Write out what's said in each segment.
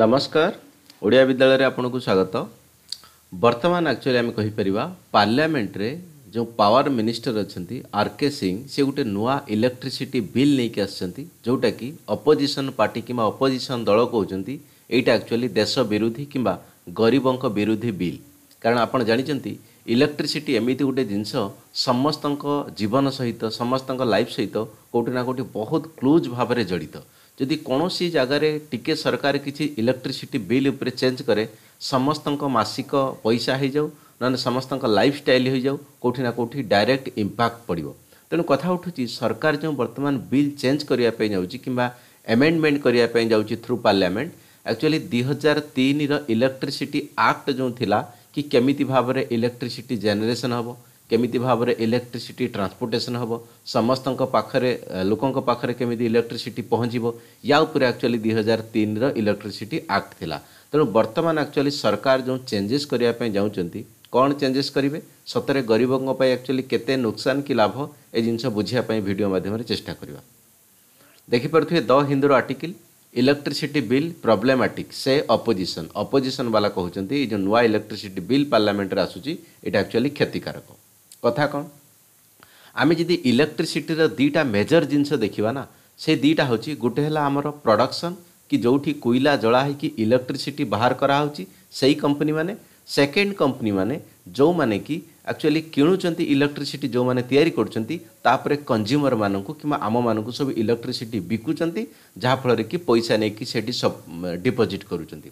ନମସ୍କାର ଓଡ଼ିଆ ବିଦ୍ୟାଳୟରେ ଆପଣଙ୍କୁ ସ୍ୱାଗତ ବର୍ତ୍ତମାନ ଆକ୍ଚୁଆଲି ଆମେ କହିପାରିବା ପାର୍ଲାମେଣ୍ଟରେ ଯେଉଁ ପାୱାର ମିନିଷ୍ଟର ଅଛନ୍ତି ଆର୍ କେ ସିଂ ସେ ଗୋଟେ ନୂଆ ଇଲେକ୍ଟ୍ରିସିଟି ବିଲ୍ ନେଇକି ଆସିଛନ୍ତି ଯେଉଁଟାକି ଅପୋଜିସନ୍ ପାର୍ଟି କିମ୍ବା ଅପୋଜିସନ୍ ଦଳ କହୁଛନ୍ତି ଏଇଟା ଆକ୍ଚୁଆଲି ଦେଶ ବିରୋଧୀ କିମ୍ବା ଗରିବଙ୍କ ବିରୋଧୀ ବିଲ୍ କାରଣ ଆପଣ ଜାଣିଛନ୍ତି ଇଲେକ୍ଟ୍ରିସିଟି ଏମିତି ଗୋଟେ ଜିନିଷ ସମସ୍ତଙ୍କ ଜୀବନ ସହିତ ସମସ୍ତଙ୍କ ଲାଇଫ୍ ସହିତ କେଉଁଠି ନା କେଉଁଠି ବହୁତ କ୍ଲୋଜ୍ ଭାବରେ ଜଡ଼ିତ ଯଦି କୌଣସି ଜାଗାରେ ଟିକେ ସରକାର କିଛି ଇଲେକ୍ଟ୍ରିସିଟି ବିଲ୍ ଉପରେ ଚେଞ୍ଜ କରେ ସମସ୍ତଙ୍କ ମାସିକ ପଇସା ହେଇଯାଉ ନହେଲେ ସମସ୍ତଙ୍କ ଲାଇଫ୍ ଷ୍ଟାଇଲ୍ ହେଇଯାଉ କେଉଁଠି ନା କେଉଁଠି ଡାଇରେକ୍ଟ ଇମ୍ପାକ୍ଟ ପଡ଼ିବ ତେଣୁ କଥା ଉଠୁଛି ସରକାର ଯେଉଁ ବର୍ତ୍ତମାନ ବିଲ୍ ଚେଞ୍ଜ କରିବା ପାଇଁ ଯାଉଛି କିମ୍ବା ଆମେଣ୍ଡମେଣ୍ଟ କରିବା ପାଇଁ ଯାଉଛି ଥ୍ରୁ ପାର୍ଲାମେଣ୍ଟ ଆକ୍ଚୁଆଲି ଦୁଇ ହଜାର ତିନିର ଇଲେକ୍ଟ୍ରିସିଟି ଆକ୍ଟ ଯେଉଁ ଥିଲା କି କେମିତି ଭାବରେ ଇଲେକ୍ଟ୍ରିସିଟି ଜେନେରେସନ୍ ହେବ केमी भाव इलेक्ट्रिसिटी ट्रांसपोर्टेसन हम समस्त पाखे लोकों केमी इलेक्ट्रिसीटी पहुँच या उपर आकचुअली दुईार तीन रलेक्ट्रिसीटी आक्ट थी तेणु तो बर्तमान आकचुअली सरकार जो चेंजेस करने जा कौन चेंजेस करेंगे सतरे गरीबों पर आकचुअली के नुकसान कि लाभ ए जिनस बुझापी भिड मध्यम चेषा करवा देखिपे the Hindu article electricity bill problematic से अपोजिशन अपोजिशन वाला कहते ये जो नुआ इलेक्ट्रिसिटी बिल पार्लियामेंट पार्लामेंट आसूँ ये एक्चुअली क्षतिकारक କଥା କ'ଣ ଆମେ ଯଦି ଇଲେକ୍ଟ୍ରିସିଟିର ଦୁଇଟା ମେଜର ଜିନିଷ ଦେଖିବା ନା ସେ ଦୁଇଟା ହେଉଛି ଗୋଟେ ହେଲା ଆମର ପ୍ରଡ଼କ୍ସନ୍ କି ଯେଉଁଠି କୋଇଲା ଜଳା ହେଇକି ଇଲେକ୍ଟ୍ରିସିଟି ବାହାର କରାହେଉଛି ସେଇ କମ୍ପାନୀମାନେ ସେକେଣ୍ଡ କମ୍ପାନୀମାନେ ଯେଉଁମାନେ କି ଆକ୍ଚୁଆଲି କିଣୁଛନ୍ତି ଇଲେକ୍ଟ୍ରିସିଟି ଯେଉଁମାନେ ତିଆରି କରୁଛନ୍ତି ତାପରେ କଞ୍ଜ୍ୟୁମରମାନଙ୍କୁ କିମ୍ବା ଆମମାନଙ୍କୁ ସବୁ ଇଲେକ୍ଟ୍ରିସିଟି ବିକୁଛନ୍ତି ଯାହାଫଳରେ କି ପଇସା ନେଇକି ସେଠି ଡିପୋଜିଟ୍ କରୁଛନ୍ତି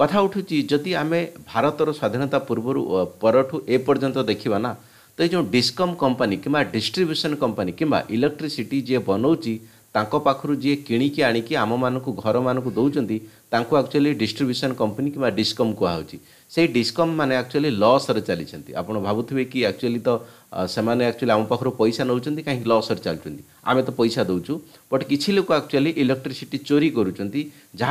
କଥା ଉଠୁଛି ଯଦି ଆମେ ଭାରତର ସ୍ୱାଧୀନତା ପୂର୍ବରୁ ପରଠୁ ଏପର୍ଯ୍ୟନ୍ତ ଦେଖିବା ନା तो ये जो डिस्कम कंपनी कि डिस्ट्रब्यूसन कंपनी कि इलेक्ट्रिसीटी जी बनाऊर जी कि आणिक आम मान घर मानक आकचुअली डिस्ट्रब्यूसन कंपनी कि डिस्कम कहा डिस्कम मैंने आकचुअली लस्रे चली भावुवे कि आकचुअली तो सेचुअली आम पाखु पैसा नौ कहीं लस्रे चलते आम तो पैसा दौ बट किसी लोक आकचुअली इलेक्ट्रिसीटी चोरी करुँचा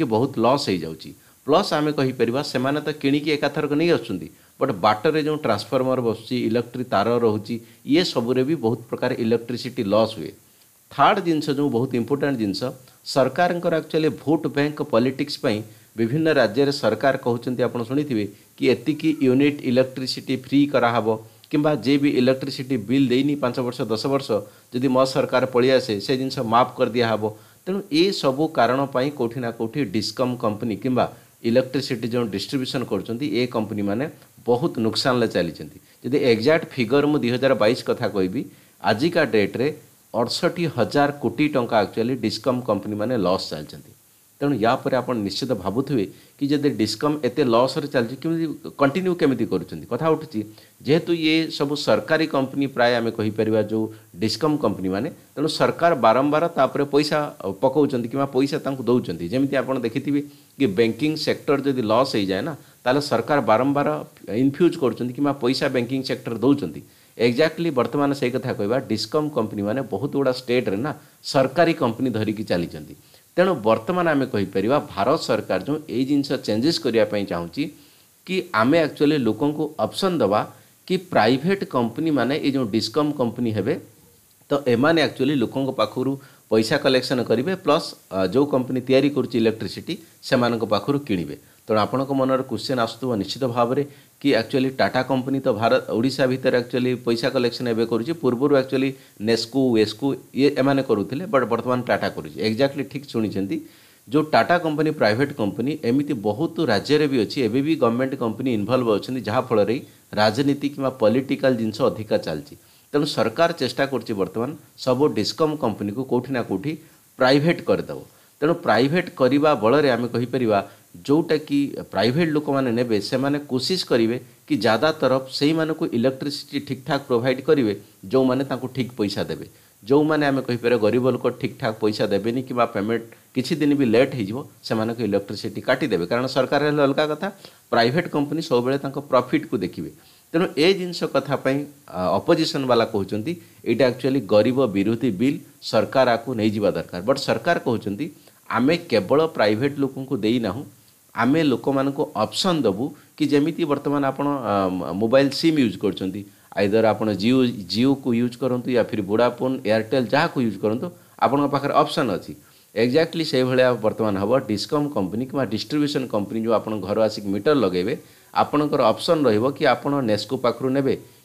कि बहुत लस हो जाऊँच प्लस आम कहीपर से किणिकी एकाथरक नहीं आस बट बाटरे जो ट्रांसफर्मर बस इलेक्ट्रिक तार रोचे ये सबुरे भी बहुत प्रकार इलेक्ट्रिसीटी लस हुए थार्ड जिनस जो बहुत इंपोर्टां जिनस सरकार आकचुअली भोट बैंक पलिटिक्स विभिन्न राज्य में सरकार कहते आप शुभे कि यूनिट इलेक्ट्रिसीटी फ्री कराव कि जेबी भी इलेक्ट्रिसीटी बिल देनी पांच वर्ष दस वर्ष जी मो सरकार आसे से जिन माफ कर दिहब तेणु ये सब कारणपी कौटिना कौटी डिस्कम कंपनी कि इलेक्ट्रिसीटी जो डिस्ट्रब्यूसन कर कंपनी मैंने ବହୁତ ନୁକସାନରେ ଚାଲିଛନ୍ତି ଯଦି ଏକ୍ଜାକ୍ଟ ଫିଗର ମୁଁ ଦୁଇ ହଜାର ବାଇଶ କଥା କହିବି ଆଜିକା ଡେଟ୍ରେ ଅଠଷଠି ହଜାର କୋଟି ଟଙ୍କା ଆକ୍ଚୁଆଲି ଡିସ୍କମ୍ କମ୍ପାନୀମାନେ ଲସ୍ ଚାଲିଛନ୍ତି तेणु यापर आप निश्चित भावुवे कि जब डिस्कम एत लस्रे चलिए कमी कंटिन्यू केमी कर जेहेतु ये सब सरकारी कंपनी प्राय आम कहींपर जो डिस्कम कंपनी मैंने तेणु सरकार बारंबार तापर पैसा पकाउं कि पैसा दौंस जमी आप देखि कि बैंकिंग सेक्टर जब लस हो जाए ना तो सरकार बारंबार इनफ्यूज कर पैसा बैंकिंग सेक्टर दौरान एक्जाक्टली बर्तमान से कथा कह डिस्कम कंपनी मैंने बहुत गुड़ा स्टेट्रेना सरकारी कंपनी धरिकी चलती ତେଣୁ ବର୍ତ୍ତମାନ ଆମେ କହିପାରିବା ଭାରତ ସରକାର ଯେଉଁ ଏଇ ଜିନିଷ ଚେଞ୍ଜେସ୍ କରିବା ପାଇଁ ଚାହୁଁଛି କି ଆମେ ଆକ୍ଚୁଆଲି ଲୋକଙ୍କୁ ଅପସନ୍ ଦେବା କି ପ୍ରାଇଭେଟ୍ କମ୍ପାନୀମାନେ ଏଇ ଯେଉଁ ଡିସ୍କମ୍ କମ୍ପାନୀ ହେବେ ତ ଏମାନେ ଆକ୍ଚୁଆଲି ଲୋକଙ୍କ ପାଖରୁ ପଇସା କଲେକ୍ସନ୍ କରିବେ ପ୍ଲସ୍ ଯେଉଁ କମ୍ପାନୀ ତିଆରି କରୁଛି ଇଲେକ୍ଟ୍ରିସିଟି ସେମାନଙ୍କ ପାଖରୁ କିଣିବେ ତେଣୁ ଆପଣଙ୍କ ମନରେ କ୍ୱେଶ୍ଚିନ୍ ଆସୁଥିବ ନିଶ୍ଚିତ ଭାବରେ କି ଆକ୍ଚୁଆଲି ଟାଟା କମ୍ପାନୀ ତ ଭାରତ ଓଡ଼ିଶା ଭିତରେ ଆକ୍ଚୁଆଲି ପଇସା କଲେକ୍ସନ୍ ଏବେ କରୁଛି ପୂର୍ବରୁ ଆକ୍ଚୁଆଲି ନେସ୍କୁ ୱେସ୍କୁ ଇଏ ଏମାନେ କରୁଥିଲେ ବଟ୍ ବର୍ତ୍ତମାନ ଟାଟା କରୁଛି ଏକ୍ଜାକ୍ଟଲି ଠିକ୍ ଶୁଣିଛନ୍ତି ଯେଉଁ ଟାଟା କମ୍ପାନୀ ପ୍ରାଇଭେଟ୍ କମ୍ପାନୀ ଏମିତି ବହୁତ ରାଜ୍ୟରେ ବି ଅଛି ଏବେ ବି ଗଭର୍ଣ୍ଣମେଣ୍ଟ କମ୍ପାନୀ ଇନଭଲ୍ଭ ଅଛନ୍ତି ଯାହାଫଳରେ ରାଜନୀତି କିମ୍ବା ପଲିଟିକାଲ୍ ଜିନିଷ ଅଧିକା ଚାଲିଛି तेणु सरकार चेष्टा कर सब डिस्कम कंपनी को कौटि ना कौटी प्राइट करदेव तेणु प्राइट करवा बल कहीपर जोटा कि प्राइट लोक मैंने से मैंने कोशिश करेंगे कि ज्यादा तरफ से इलेक्ट्रिसीटी ठीक ठाक प्रोभाइड करेंगे जो मैंने ठीक पैसा देवे जो मैंने आम कहीपर गरीब लोक ठीक ठाक पैसा देवे कि पेमेंट किसी दिन भी लेट हो इलेक्ट्रिसीटी काटिदेवे कारण सरकार अलग कथा प्राइट कंपनी सब प्रफिट कु देखिए ତେଣୁ ଏ ଜିନିଷ କଥା ପାଇଁ ଅପୋଜିସନ୍ ବାଲା କହୁଛନ୍ତି ଏଇଟା ଆକ୍ଚୁଆଲି ଗରିବ ବିରୋଧୀ ବିଲ୍ ସରକାର ଆକୁ ନେଇଯିବା ଦରକାର ବଟ୍ ସରକାର କହୁଛନ୍ତି ଆମେ କେବଳ ପ୍ରାଇଭେଟ୍ ଲୋକଙ୍କୁ ଦେଇନାହୁଁ ଆମେ ଲୋକମାନଙ୍କୁ ଅପସନ୍ ଦେବୁ କି ଯେମିତି ବର୍ତ୍ତମାନ ଆପଣ ମୋବାଇଲ୍ ସିମ୍ ୟୁଜ୍ କରୁଛନ୍ତି ଆଇଦର ଆପଣ ଜିଓ ଜିଓକୁ ୟୁଜ୍ କରନ୍ତୁ ୟା ଫିର୍ ଭୋଡ଼ାଫୋନ୍ ଏୟାରଟେଲ୍ ଯାହାକୁ ୟୁଜ୍ କରନ୍ତୁ ଆପଣଙ୍କ ପାଖରେ ଅପସନ୍ ଅଛି ଏକ୍ଜାକ୍ଟଲି ସେଇଭଳିଆ ବର୍ତ୍ତମାନ ହେବ ଡିସ୍କମ୍ କମ୍ପାନୀ କିମ୍ବା ଡିଷ୍ଟ୍ରିବ୍ୟୁସନ୍ କମ୍ପାନୀ ଯେଉଁ ଆପଣ ଘର ଆସିକି ମିଟର ଲଗାଇବେ आपणकर अपसन रि आपको पाखु ने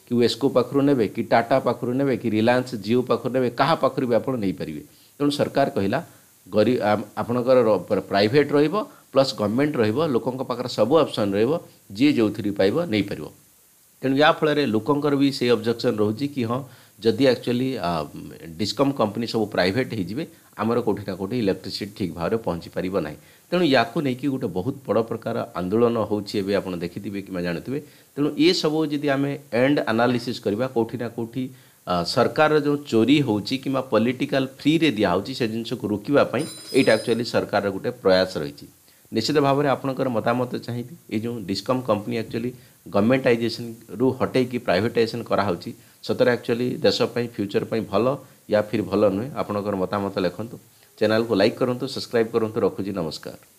कि वेस्को पाखु ने कि टाटा पाखु ने कि रिलायंस जिओ पाखु ने क्या पाखु भी आपपरेंगे तेणु सरकार कहला गरी आपणकर प्राइट र्लस गवर्नमेंट रोकों पाखे सब अपसन रे जो थी पाव नहींपर तेणु या फल लोकंर भी से अब्जेक्शन रोज कि हाँ जदि एक्चुअली डिस्कम कंपनी सब प्राइट होमर कौटि ना कौटी इलेक्ट्रिसीटी ठीक भाव में पहुँची पार तेणु या को लेकिन गोटे बहुत बड़ प्रकार आंदोलन होने जानु तेणु ये सब जी आम एंड आनालीसीस करवा कौटि ना कौटि सरकार जो चोरी हो पॉलिटिकल फ्री रे दिया दिहित से जिनस को रोकवापी ये एक्चुअली सरकार गोटे प्रयास रही निश्चित भाव में आपंकर मतामत चाहिए ये जो डिस्कम कंपनी एक्चुअली गवर्नमेंटाइजेसन रु हटे प्राइटाइजेसन कराँगी ସତରେ ଆକ୍ଚୁଆଲି ଦେଶ ପାଇଁ ଫ୍ୟୁଚର୍ ପାଇଁ ଭଲ ୟା ଫିର୍ ଭଲ ନୁହେଁ ଆପଣଙ୍କର ମତାମତ ଲେଖନ୍ତୁ ଚ୍ୟାନେଲ୍କୁ ଲାଇକ୍ କରନ୍ତୁ ସବସ୍କ୍ରାଇବ୍ କରନ୍ତୁ ରଖୁଛି ନମସ୍କାର